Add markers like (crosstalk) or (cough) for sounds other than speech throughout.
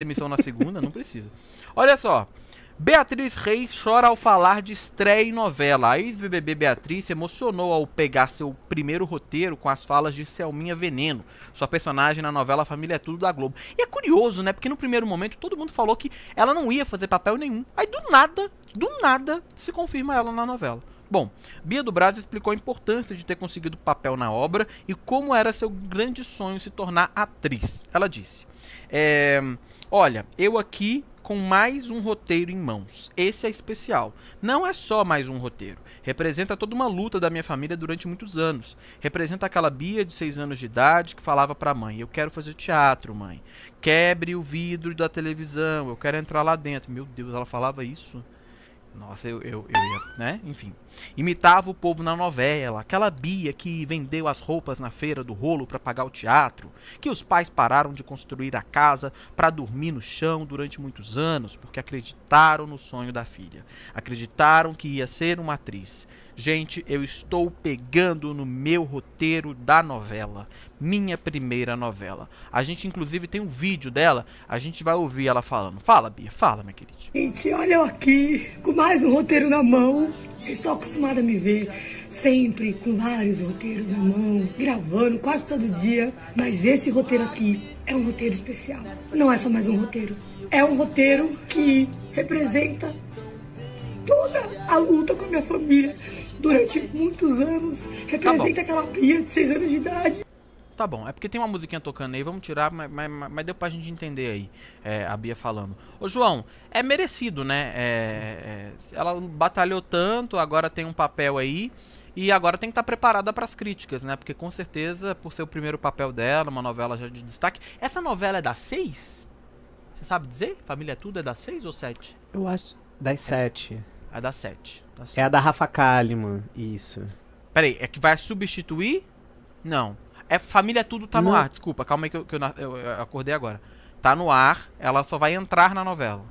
Demissão na segunda, não precisa. Olha só. Beatriz Reis chora ao falar de estreia em novela. A ex-BBB Beatriz se emocionou ao pegar seu primeiro roteiro com as falas de Selminha Veneno, sua personagem na novela Família é Tudo da Globo. E é curioso, né? Porque no primeiro momento todo mundo falou que ela não ia fazer papel nenhum. Aí do nada, do nada, se confirma ela na novela. Bom, Bia do Braz explicou a importância de ter conseguido papel na obra e como era seu grande sonho se tornar atriz. Ela disse: é, Olha, eu aqui com mais um roteiro em mãos. Esse é especial. Não é só mais um roteiro. Representa toda uma luta da minha família durante muitos anos. Representa aquela Bia de 6 anos de idade que falava para a mãe: "Eu quero fazer teatro, mãe. Quebre o vidro da televisão, eu quero entrar lá dentro". Meu Deus, ela falava isso nossa, eu, eu, eu ia, né? Enfim. Imitava o povo na novela, aquela Bia que vendeu as roupas na feira do rolo para pagar o teatro, que os pais pararam de construir a casa para dormir no chão durante muitos anos porque acreditaram no sonho da filha. Acreditaram que ia ser uma atriz. Gente, eu estou pegando no meu roteiro da novela minha primeira novela. A gente, inclusive, tem um vídeo dela, a gente vai ouvir ela falando. Fala, Bia, fala, minha querida. Gente, olha eu aqui, com mais um roteiro na mão. Vocês estão acostumados a me ver sempre com vários roteiros na mão, gravando quase todo dia. Mas esse roteiro aqui é um roteiro especial. Não é só mais um roteiro. É um roteiro que representa toda a luta com minha família durante muitos anos. Tá representa tá aquela pia de seis anos de idade Tá bom, é porque tem uma musiquinha tocando aí, vamos tirar, mas, mas, mas deu pra gente entender aí, é, a Bia falando. Ô João, é merecido, né? É, é, ela batalhou tanto, agora tem um papel aí, e agora tem que estar tá preparada para as críticas, né? Porque com certeza, por ser o primeiro papel dela, uma novela já de destaque. Essa novela é da 6? Você sabe dizer? Família é Tudo é da 6 ou 7? Eu acho. Das 7. É, da 7. É a da Rafa Kalimann, isso. Peraí, é que vai substituir? Não. É Família Tudo tá no ar, desculpa, calma aí que, eu, que eu, eu, eu, acordei agora. Tá no ar, ela só vai entrar na novela.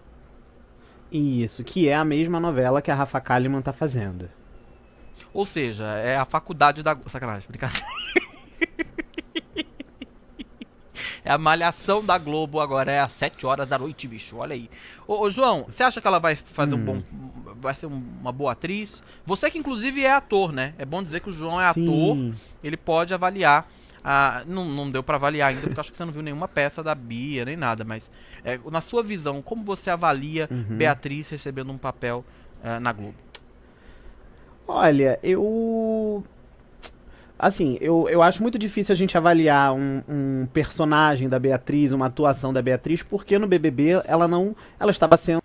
Isso, que é a mesma novela que a Rafa Kalimann tá fazendo. Ou seja, é a faculdade da. Sacanagem, brincadeira. (laughs) É a malhação da Globo agora, é às 7 horas da noite, bicho. Olha aí. Ô, ô João, você acha que ela vai fazer hum. um bom. Vai ser uma boa atriz? Você que inclusive é ator, né? É bom dizer que o João é Sim. ator, ele pode avaliar ah, não, não deu para avaliar ainda, porque acho que você não viu nenhuma peça da Bia, nem nada, mas é, na sua visão, como você avalia uhum. Beatriz recebendo um papel uh, na Globo? Olha, eu. Assim, eu, eu acho muito difícil a gente avaliar um, um personagem da Beatriz, uma atuação da Beatriz, porque no BBB ela não. Ela estava sendo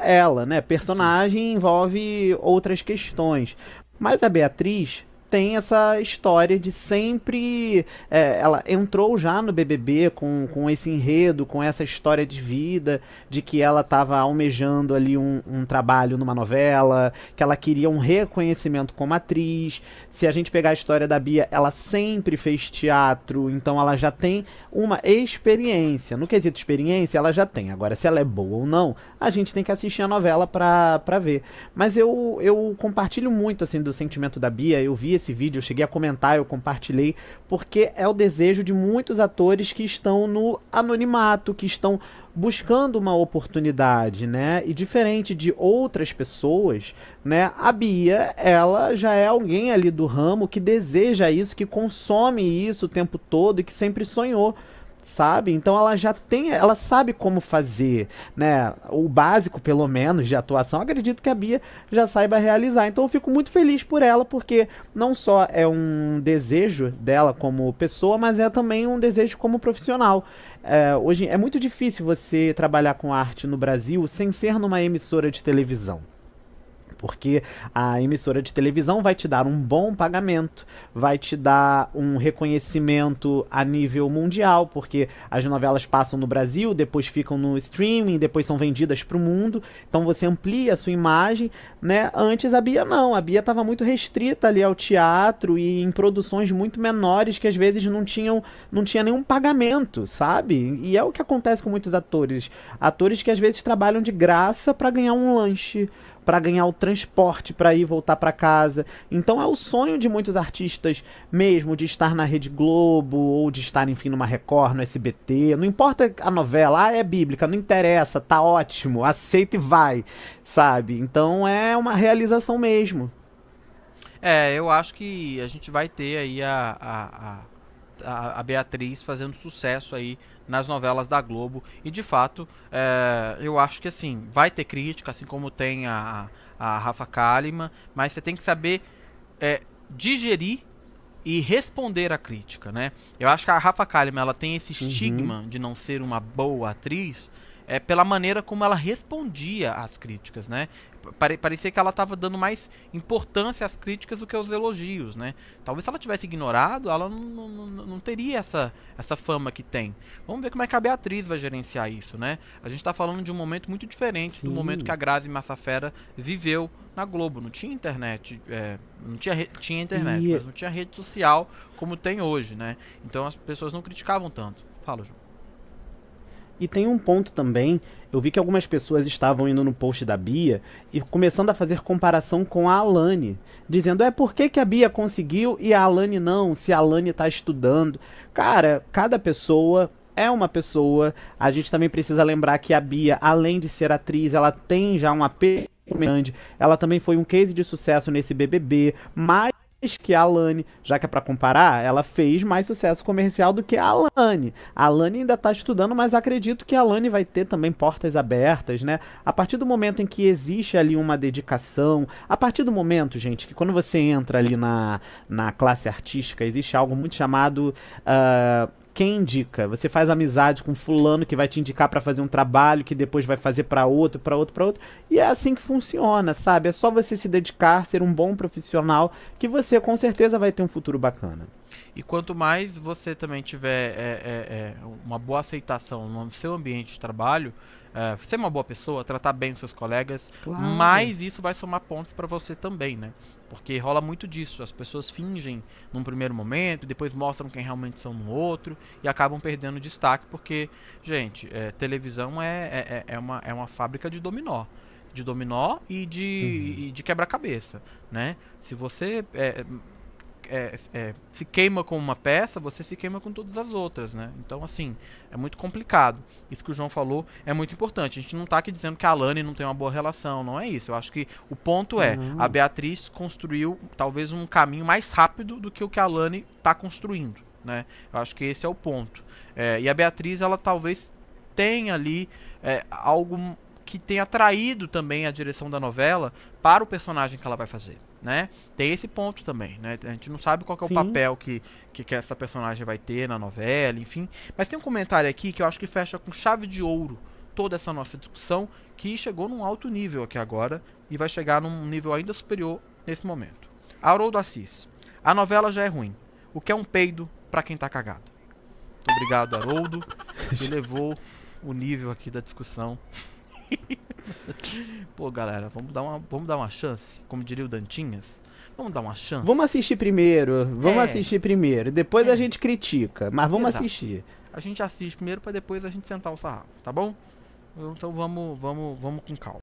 ela, né? Personagem envolve outras questões. Mas a Beatriz, tem essa história de sempre. É, ela entrou já no BBB com, com esse enredo, com essa história de vida, de que ela estava almejando ali um, um, trabalho numa novela, que ela queria um reconhecimento como atriz. Se a gente pegar a história da Bia, ela sempre fez teatro, então ela já tem uma experiência. No quesito experiência, ela já tem. Agora, se ela é boa ou não, a gente tem que assistir a novela para ver. Mas eu, eu compartilho muito assim do sentimento da Bia, eu vi esse vídeo, eu cheguei a comentar, eu compartilhei, porque é o desejo de muitos atores que estão no anonimato, que estão buscando uma oportunidade, né? E diferente de outras pessoas, né? A Bia, ela já é alguém ali do ramo que deseja isso, que consome isso o tempo todo e que sempre sonhou sabe? Então ela já tem, ela sabe como fazer, né? O básico, pelo menos, de atuação. Acredito que a Bia já saiba realizar. Então eu fico muito feliz por ela, porque não só é um desejo dela como pessoa, mas é também um desejo como profissional. É, hoje é muito difícil você trabalhar com arte no Brasil sem ser numa emissora de televisão porque a emissora de televisão vai te dar um bom pagamento, vai te dar um reconhecimento a nível mundial, porque as novelas passam no Brasil, depois ficam no streaming, depois são vendidas para o mundo, então você amplia a sua imagem, né? Antes a Bia não, a Bia estava muito restrita ali ao teatro e em produções muito menores que às vezes não tinham não tinha nenhum pagamento, sabe? E é o que acontece com muitos atores, atores que às vezes trabalham de graça para ganhar um lanche para ganhar o transporte para ir voltar para casa. Então é o sonho de muitos artistas mesmo de estar na Rede Globo ou de estar, enfim, numa Record, no SBT. Não importa a novela, ah, é bíblica, não interessa, tá ótimo, aceita e vai, sabe? Então é uma realização mesmo. É, eu acho que a gente vai ter aí a, a, a, a Beatriz fazendo sucesso aí nas novelas da Globo. E de fato, é, eu acho que assim, vai ter crítica, assim como tem a, a Rafa Kalimann, mas você tem que saber é, digerir e responder à crítica, né? Eu acho que a Rafa Kalimann ela tem esse uhum. estigma uhum. de não ser uma boa atriz é, pela maneira como ela respondia às críticas, né? parecia que ela estava dando mais importância às críticas do que aos elogios, né? Talvez se ela tivesse ignorado, ela não, não, não teria essa, essa fama que tem. Vamos ver como é que a Beatriz vai gerenciar isso, né? A gente está falando de um momento muito diferente Sim. do momento que a Grazi Massafera viveu na Globo. Não tinha internet, é, não tinha, tinha internet, e... mas não tinha rede social como tem hoje, né? Então as pessoas não criticavam tanto. Fala, João. E tem um ponto também, eu vi que algumas pessoas estavam indo no post da Bia e começando a fazer comparação com a Alane, dizendo: "É por que, que a Bia conseguiu e a Alane não, se a Alane tá estudando?". Cara, cada pessoa é uma pessoa. A gente também precisa lembrar que a Bia, além de ser atriz, ela tem já um apelo grande. Ela também foi um case de sucesso nesse BBB, mas que a Alane, já que é para comparar, ela fez mais sucesso comercial do que a Alane. A Alane ainda tá estudando, mas acredito que a Alane vai ter também portas abertas, né? A partir do momento em que existe ali uma dedicação, a partir do momento, gente, que quando você entra ali na, na classe artística, existe algo muito chamado uh, quem indica. Você faz amizade com fulano que vai te indicar para fazer um trabalho que depois vai fazer para outro, para outro, para outro. E é assim que funciona, sabe? É só você se dedicar, ser um bom profissional que você com certeza vai ter um futuro bacana. E quanto mais você também tiver é, é, é, uma boa aceitação no seu ambiente de trabalho, uh, é, ser é uma boa pessoa, tratar bem os seus colegas, claro. mas isso vai somar pontos para você também, né? Porque rola muito disso, as pessoas fingem num primeiro momento, depois mostram quem realmente são no outro e acabam perdendo destaque porque, gente, é, televisão é, é, é, é uma, é uma fábrica de dominó de dominó e de, uhum. de quebra-cabeça, né? Se você é, é, é, se queima com uma peça, você se queima com todas as outras, né? Então, assim, é muito complicado. Isso que o João falou é muito importante. A gente não está aqui dizendo que a Alane não tem uma boa relação, não é isso. Eu acho que o ponto é, uhum. a Beatriz construiu talvez um caminho mais rápido do que o que a Alane está construindo, né? Eu acho que esse é o ponto. É, e a Beatriz, ela talvez tenha ali é, algo que tenha atraído também a direção da novela para o personagem que ela vai fazer né? Tem esse ponto também, né? A gente não sabe qual é o Sim. papel que, que, que, essa personagem vai ter na novela, enfim. Mas tem um comentário aqui que eu acho que fecha com chave de ouro toda essa nossa discussão, que chegou num alto nível aqui agora e vai chegar num nível ainda superior nesse momento. Haroldo Assis. A novela já é ruim. O que é um peido para quem tá cagado? Muito obrigado, Haroldo. Que (laughs) levou o nível aqui da discussão. (laughs) (laughs) Pô, galera, vamos dar, uma, vamos dar uma chance, como diria o Dantinhas. Vamos dar uma chance. Vamos assistir primeiro, vamos é. assistir primeiro. Depois é. a gente critica, mas vamos Exato. assistir. A gente assiste primeiro para depois a gente sentar o sarrafo, tá bom? Então vamos, vamos, vamos com calma.